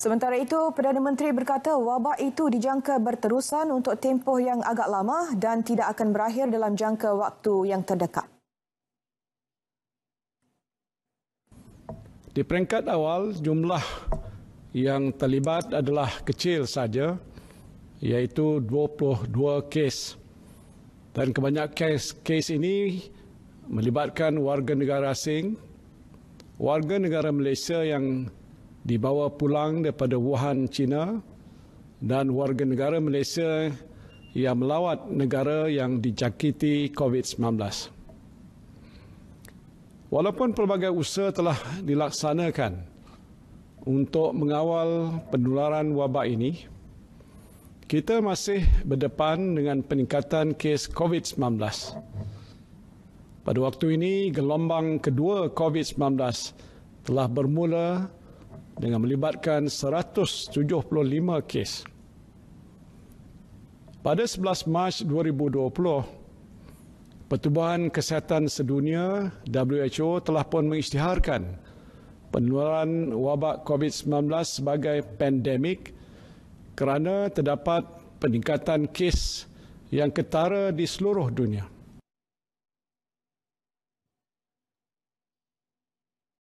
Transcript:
Sementara itu, Perdana Menteri berkata wabak itu dijangka berterusan untuk tempoh yang agak lama dan tidak akan berakhir dalam jangka waktu yang terdekat. Di peringkat awal, jumlah yang terlibat adalah kecil saja, iaitu 22 kes. Dan kebanyakan kes-kes ini melibatkan warga negara asing, warga negara Malaysia yang dibawa pulang daripada Wuhan, China dan warga negara Malaysia yang melawat negara yang dijangkiti COVID-19. Walaupun pelbagai usaha telah dilaksanakan untuk mengawal penularan wabak ini, kita masih berdepan dengan peningkatan kes COVID-19. Pada waktu ini, gelombang kedua COVID-19 telah bermula dengan melibatkan 175 kes. Pada 11 Mac 2020, Pertubuhan Kesihatan Sedunia WHO telah pun mengisytiharkan penularan wabak COVID-19 sebagai pandemik kerana terdapat peningkatan kes yang ketara di seluruh dunia.